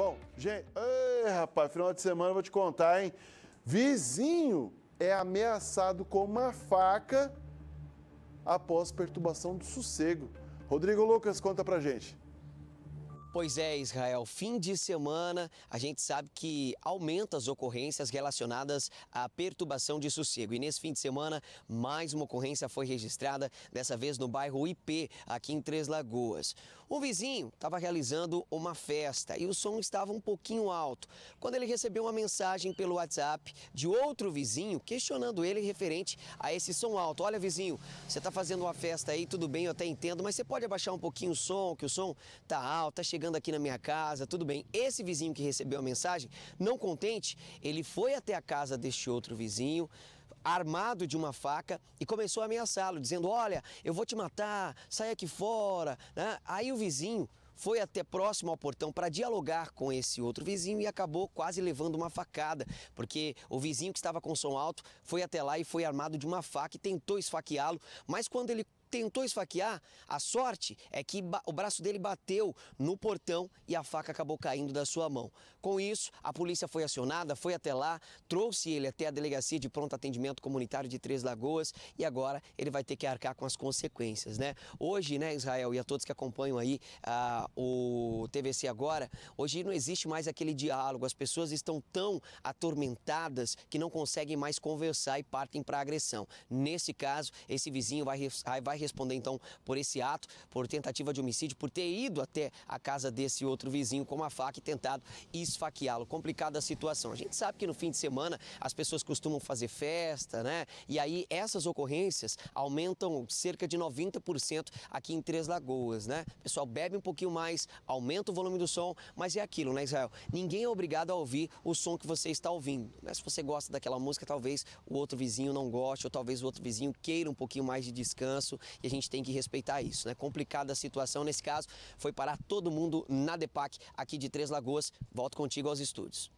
Bom, gente, ei, rapaz, final de semana eu vou te contar, hein? Vizinho é ameaçado com uma faca após perturbação do sossego. Rodrigo Lucas conta pra gente. Pois é, Israel, fim de semana a gente sabe que aumenta as ocorrências relacionadas à perturbação de sossego. E nesse fim de semana, mais uma ocorrência foi registrada, dessa vez no bairro IP, aqui em Três Lagoas. Um vizinho estava realizando uma festa e o som estava um pouquinho alto, quando ele recebeu uma mensagem pelo WhatsApp de outro vizinho questionando ele referente a esse som alto. Olha, vizinho, você está fazendo uma festa aí, tudo bem, eu até entendo, mas você pode abaixar um pouquinho o som, que o som está alto, está chegando chegando aqui na minha casa, tudo bem. Esse vizinho que recebeu a mensagem, não contente, ele foi até a casa deste outro vizinho, armado de uma faca e começou a ameaçá-lo, dizendo: Olha, eu vou te matar, sai aqui fora. Né? Aí o vizinho foi até próximo ao portão para dialogar com esse outro vizinho e acabou quase levando uma facada, porque o vizinho que estava com som alto foi até lá e foi armado de uma faca e tentou esfaqueá-lo, mas quando ele tentou esfaquear. A sorte é que o braço dele bateu no portão e a faca acabou caindo da sua mão. Com isso, a polícia foi acionada, foi até lá, trouxe ele até a delegacia de pronto atendimento comunitário de Três Lagoas e agora ele vai ter que arcar com as consequências, né? Hoje, né, Israel e a todos que acompanham aí o TVC agora, hoje não existe mais aquele diálogo. As pessoas estão tão atormentadas que não conseguem mais conversar e partem para agressão. Nesse caso, esse vizinho vai, vai responder então por esse ato, por tentativa de homicídio, por ter ido até a casa desse outro vizinho com uma faca e tentado esfaqueá-lo. Complicada a situação. A gente sabe que no fim de semana as pessoas costumam fazer festa, né? E aí essas ocorrências aumentam cerca de 90% aqui em Três Lagoas, né? O pessoal bebe um pouquinho mais, aumenta o volume do som, mas é aquilo, né, Israel? Ninguém é obrigado a ouvir o som que você está ouvindo. Mas né? se você gosta daquela música, talvez o outro vizinho não goste, ou talvez o outro vizinho queira um pouquinho mais de descanso e a gente tem que respeitar isso. Né? Complicada a situação nesse caso, foi parar todo mundo na DEPAC aqui de Três Lagoas. Volto contigo aos estúdios.